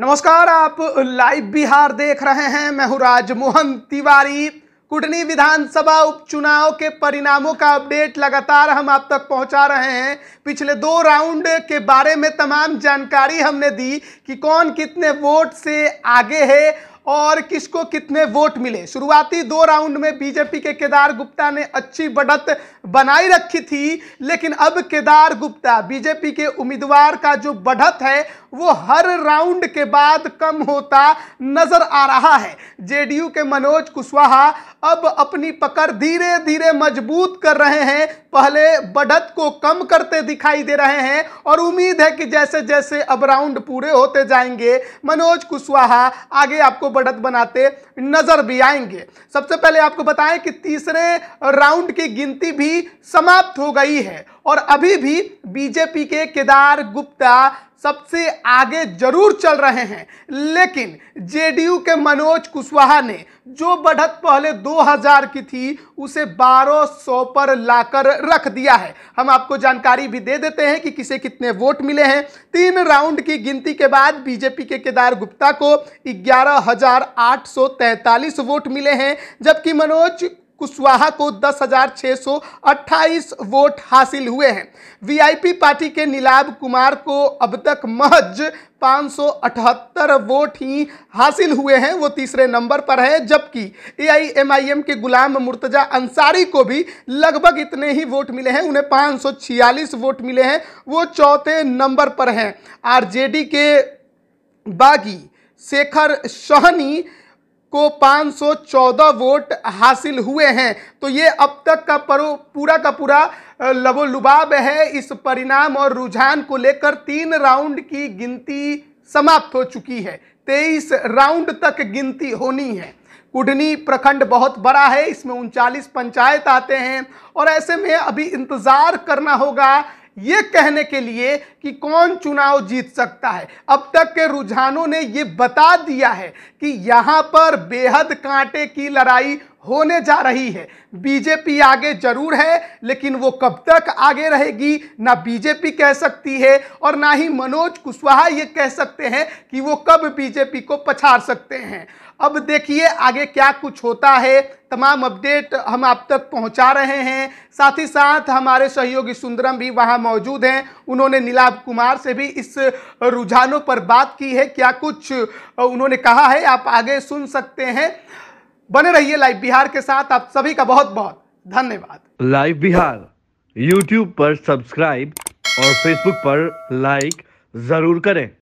नमस्कार आप लाइव बिहार देख रहे हैं मैं हूं राजमोहन तिवारी कुटनी विधानसभा उपचुनाव के परिणामों का अपडेट लगातार हम आप तक पहुंचा रहे हैं पिछले दो राउंड के बारे में तमाम जानकारी हमने दी कि कौन कितने वोट से आगे है और किसको कितने वोट मिले शुरुआती दो राउंड में बीजेपी के केदार गुप्ता ने अच्छी बढ़त बनाई रखी थी लेकिन अब केदार गुप्ता बीजेपी के उम्मीदवार का जो बढ़त है वो हर राउंड के बाद कम होता नजर आ रहा है जेडीयू के मनोज कुशवाहा अब अपनी पकड़ धीरे धीरे मजबूत कर रहे हैं पहले बढ़त को कम करते दिखाई दे रहे हैं और उम्मीद है कि जैसे जैसे अब राउंड पूरे होते जाएंगे मनोज कुशवाहा आगे आपको बढ़त बनाते नजर भी आएंगे सबसे पहले आपको बताएं कि तीसरे राउंड की गिनती भी समाप्त हो गई है और अभी भी बीजेपी के केदार गुप्ता सबसे आगे जरूर चल रहे हैं लेकिन जेडीयू के मनोज कुशवाहा ने जो बढ़त पहले 2000 की थी उसे 1200 पर लाकर रख दिया है हम आपको जानकारी भी दे देते हैं कि किसे कितने वोट मिले हैं तीन राउंड की गिनती के बाद बीजेपी के केदार गुप्ता को 11,843 वोट मिले हैं जबकि मनोज कुशवाहा को दस हजार छह सौ अट्ठाईस वोट हासिल हुए हैं वीआईपी पार्टी के नीलाब कुमार को अब तक महज 578 वोट ही हासिल हुए हैं वो तीसरे नंबर पर है जबकि एआईएमआईएम के गुलाम मुर्तजा अंसारी को भी लगभग इतने ही वोट मिले हैं उन्हें 546 वोट मिले हैं वो चौथे नंबर पर हैं आरजेडी के बागी शेखर सहनी को 514 वोट हासिल हुए हैं तो ये अब तक का परो पूरा का पूरा लबोलुबाब है इस परिणाम और रुझान को लेकर तीन राउंड की गिनती समाप्त हो चुकी है तेईस राउंड तक गिनती होनी है कुडनी प्रखंड बहुत बड़ा है इसमें उनचालीस पंचायत आते हैं और ऐसे में अभी इंतज़ार करना होगा ये कहने के लिए कि कौन चुनाव जीत सकता है अब तक के रुझानों ने ये बता दिया है कि यहाँ पर बेहद कांटे की लड़ाई होने जा रही है बीजेपी आगे जरूर है लेकिन वो कब तक आगे रहेगी ना बीजेपी कह सकती है और ना ही मनोज कुशवाहा ये कह सकते हैं कि वो कब बीजेपी को पछाड़ सकते हैं अब देखिए आगे क्या कुछ होता है तमाम अपडेट हम आप तक पहुंचा रहे हैं साथ ही साथ हमारे सहयोगी सुंदरम भी वहां मौजूद हैं उन्होंने नीलाभ कुमार से भी इस रुझानों पर बात की है क्या कुछ उन्होंने कहा है आप आगे सुन सकते हैं बने रहिए लाइव बिहार के साथ आप सभी का बहुत बहुत धन्यवाद लाइव बिहार यूट्यूब पर सब्सक्राइब और फेसबुक पर लाइक जरूर करें